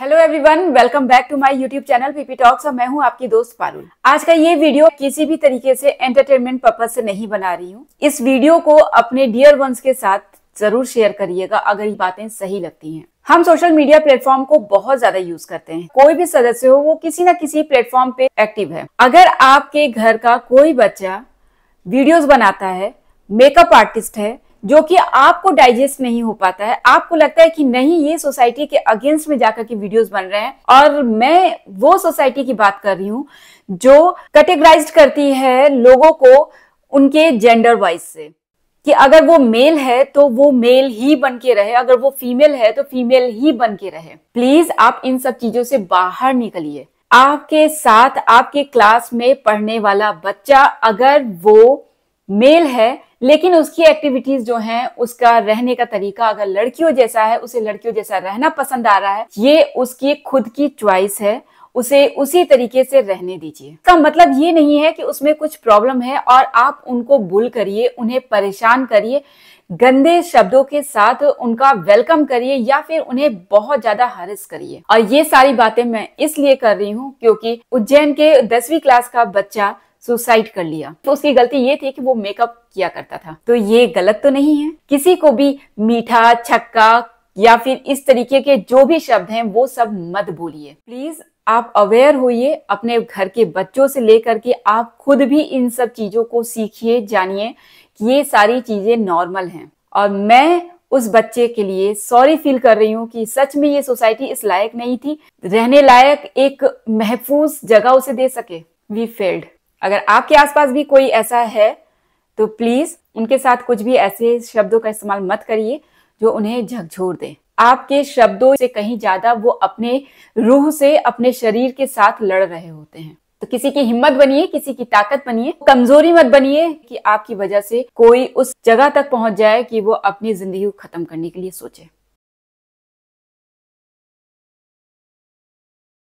hello everyone welcome back to my YouTube channel PP talks और मैं हूं आपकी दोस्त पारुल आज का ये वीडियो किसी भी तरीके से एंटरटेनमेंट पर्पज से नहीं बना रही हूं इस वीडियो को अपने डियर वंस के साथ जरूर शेयर करिएगा अगर ये बातें सही लगती हैं हम सोशल मीडिया प्लेटफॉर्म को बहुत ज्यादा यूज करते हैं कोई भी सदस्य हो वो किसी न किसी प्लेटफॉर्म पे एक्टिव है अगर आपके घर का कोई बच्चा वीडियोज बनाता है मेकअप आर्टिस्ट है जो कि आपको डाइजेस्ट नहीं हो पाता है आपको लगता है कि नहीं ये सोसाइटी के अगेंस्ट में जाकर के वीडियोस बन रहे हैं और मैं वो सोसाइटी की बात कर रही हूं जो कैटेगराइज करती है लोगों को उनके जेंडर वाइज से कि अगर वो मेल है तो वो मेल ही बन के रहे अगर वो फीमेल है तो फीमेल ही बन के रहे प्लीज आप इन सब चीजों से बाहर निकलिए आपके साथ आपके क्लास में पढ़ने वाला बच्चा अगर वो मेल है लेकिन उसकी एक्टिविटीज जो हैं उसका रहने का तरीका अगर लड़कियों जैसा है उसे लड़कियों जैसा रहना पसंद आ रहा है ये उसकी खुद की च्वाइस है उसे उसी तरीके से रहने दीजिए इसका मतलब ये नहीं है कि उसमें कुछ प्रॉब्लम है और आप उनको बुल करिए उन्हें परेशान करिए गंदे शब्दों के साथ उनका वेलकम करिए या फिर उन्हें बहुत ज्यादा हरस करिए और ये सारी बातें मैं इसलिए कर रही हूँ क्योंकि उज्जैन के दसवीं क्लास का बच्चा सुसाइड कर लिया तो उसकी गलती ये थी कि वो मेकअप किया करता था तो ये गलत तो नहीं है किसी को भी मीठा छक्का या फिर इस तरीके के जो भी शब्द हैं वो सब मत बोलिए प्लीज आप अवेयर होइए अपने घर के बच्चों से लेकर के आप खुद भी इन सब चीजों को सीखिए जानिए कि ये सारी चीजें नॉर्मल हैं और मैं उस बच्चे के लिए सॉरी फील कर रही हूँ कि सच में ये सोसाइटी इस लायक नहीं थी रहने लायक एक महफूज जगह उसे दे सके वी फेल्ड अगर आपके आसपास भी कोई ऐसा है तो प्लीज उनके साथ कुछ भी ऐसे शब्दों का इस्तेमाल मत करिए जो उन्हें झकझोर दे आपके शब्दों से कहीं ज्यादा वो अपने रूह से अपने शरीर के साथ लड़ रहे होते हैं तो किसी की हिम्मत बनिए किसी की ताकत बनिए कमजोरी मत बनिए कि आपकी वजह से कोई उस जगह तक पहुंच जाए कि वो अपनी जिंदगी को खत्म करने के लिए सोचे